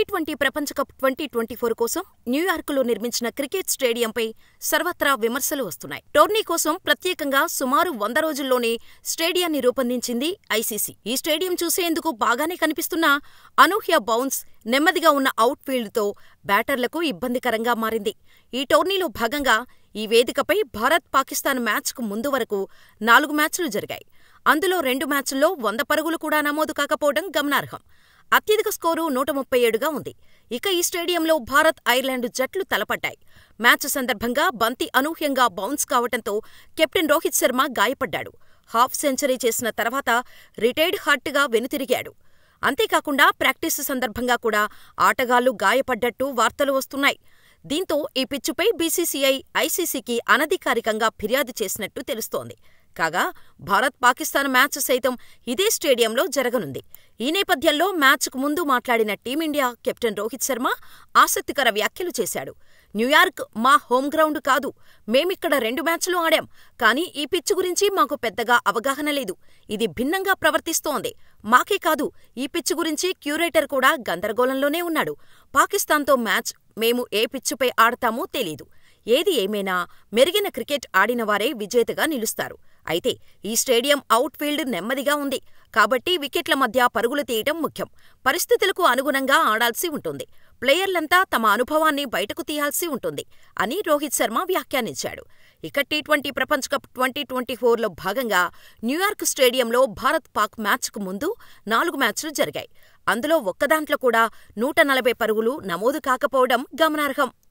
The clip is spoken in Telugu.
టీ ట్వంటీ ప్రపంచకప్ ట్వంటీ ట్వంటీ ఫోర్ కోసం న్యూయార్క్లో నిర్మించిన క్రికెట్ స్టేడియంపై సర్వత్రా విమర్శలు వస్తున్నాయి టోర్నీ కోసం ప్రత్యేకంగా సుమారు వంద రోజుల్లోనే స్టేడియాన్ని రూపొందించింది ఐసీసీ ఈ స్టేడియం చూసేందుకు బాగానే కనిపిస్తున్న అనూహ్య బౌన్స్ నెమ్మదిగా ఉన్న అవుట్ఫీల్డ్తో బ్యాటర్లకు ఇబ్బందికరంగా మారింది ఈ టోర్నీలో భాగంగా ఈ వేదికపై భారత్ పాకిస్తాన్ మ్యాచ్కు ముందు వరకు నాలుగు మ్యాచ్లు జరిగాయి అందులో రెండు మ్యాచ్ల్లో వంద పరుగులు కూడా నమోదు కాకపోవడం గమనార్హం అత్యధిక స్కోరు నూట ముప్పై ఏడుగా ఉంది ఇక ఈ స్టేడియంలో భారత్ ఐర్లాండ్ జట్లు తలపడ్డాయి మ్యాచ్ సందర్భంగా బంతి అనూహ్యంగా బౌన్స్ కావడంతో కెప్టెన్ రోహిత్ శర్మ గాయపడ్డాడు హాఫ్ సెంచరీ చేసిన తర్వాత రిటైర్డ్ హార్ట్గా వెనుతిరిగాడు అంతేకాకుండా ప్రాక్టీసు సందర్భంగా కూడా ఆటగాళ్లు గాయపడ్డట్టు వార్తలు వస్తున్నాయి దీంతో ఈ పిచ్చుపై బీసీసీఐ ఐసీసీకి అనధికారికంగా ఫిర్యాదు చేసినట్టు తెలుస్తోంది కాగా భారత్ పాకిస్తాన్ మ్యాచ్ సైతం ఇదే స్టేడియంలో జరగనుంది ఈ నేపథ్యంలో మ్యాచ్కు ముందు మాట్లాడిన టీమిండియా కెప్టెన్ రోహిత్ శర్మ ఆసక్తికర వ్యాఖ్యలు చేశాడు న్యూయార్క్ మా హోమ్ గ్రౌండ్ కాదు మేమిక్కడ రెండు మ్యాచ్లు ఆడాం కానీ ఈ పిచ్ గురించి మాకు పెద్దగా అవగాహన లేదు ఇది భిన్నంగా ప్రవర్తిస్తోంది మాకే కాదు ఈ పిచ్ గురించి క్యూరేటర్ కూడా గందరగోళంలోనే ఉన్నాడు పాకిస్తాన్తో మ్యాచ్ మేము ఏ పిచ్చుపై ఆడతామో తెలీదు ఏది ఏమైనా మెరుగైన క్రికెట్ ఆడినవారే విజేతగా నిలుస్తారు అయితే ఈ స్టేడియం అవుట్ ఫీల్డ్ నెమ్మదిగా ఉంది కాబట్టి వికెట్ల మధ్య పరుగులు తీయటం ముఖ్యం. పరిస్థితులకు అనుగుణంగా ఆడాల్సి ఉంటుంది. ప్లేయర్లంతా తమ అనుభవాన్ని బయటకు తీయాల్సి ఉంటుంది అని రోహిత్ శర్మ వ్యాఖ్యానించాడు. ఇక టీ ట్వంటీ ప్రపంచకప్ ట్వంటీ ట్వంటీ ఫోర్లో భాగంగా న్యూయార్క్ స్టేడియంలో భారత్ పాక్ మ్యాచ్కు ముందు నాలుగు మ్యాచ్లు జరిగాయి. అందులో ఒక్కదాంట్లో కూడా నూట నలభై పరుగులు నమోదు కాకపోవడం గమనార్హం.